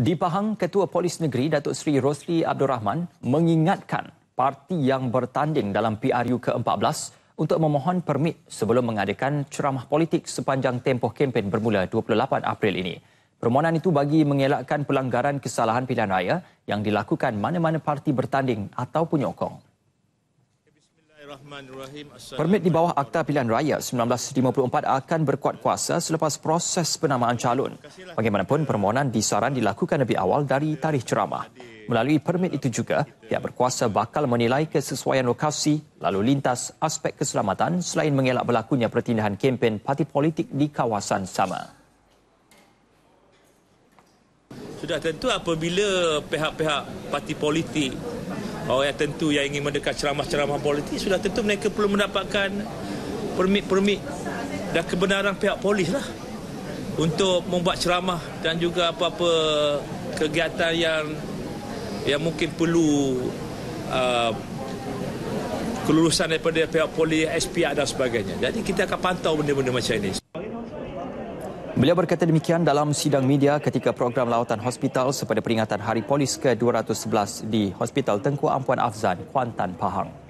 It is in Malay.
Di Pahang, Ketua Polis Negeri Datuk Seri Rosli Abdul Rahman mengingatkan parti yang bertanding dalam PRU ke-14 untuk memohon permit sebelum mengadakan ceramah politik sepanjang tempoh kempen bermula 28 April ini. Permohonan itu bagi mengelakkan pelanggaran kesalahan pilihan raya yang dilakukan mana-mana parti bertanding atau penyokong. Permit di bawah Akta Pilihan Raya 1954 akan berkuat kuasa selepas proses penamaan calon. Lah. Bagaimanapun, permohonan disaran dilakukan lebih awal dari tarikh ceramah. Melalui permit itu juga, pihak berkuasa bakal menilai kesesuaian lokasi, lalu lintas, aspek keselamatan selain mengelak berlakunya pertindahan kempen parti politik di kawasan sama. Sudah tentu apabila pihak-pihak parti politik Oh ya tentu yang ingin mendekat ceramah-ceramah politik sudah tentu mereka perlu mendapatkan permit-permit dan kebenaran pihak polis lah untuk membuat ceramah dan juga apa-apa kegiatan yang yang mungkin perlu uh, kelulusan daripada pihak polis, SPA dan sebagainya. Jadi kita akan pantau benda-benda macam ini. Beliau berkata demikian dalam sidang media ketika program lawatan hospital sepada peringatan Hari Polis ke-211 di Hospital Tengku Ampuan Afzan, Kuantan, Pahang.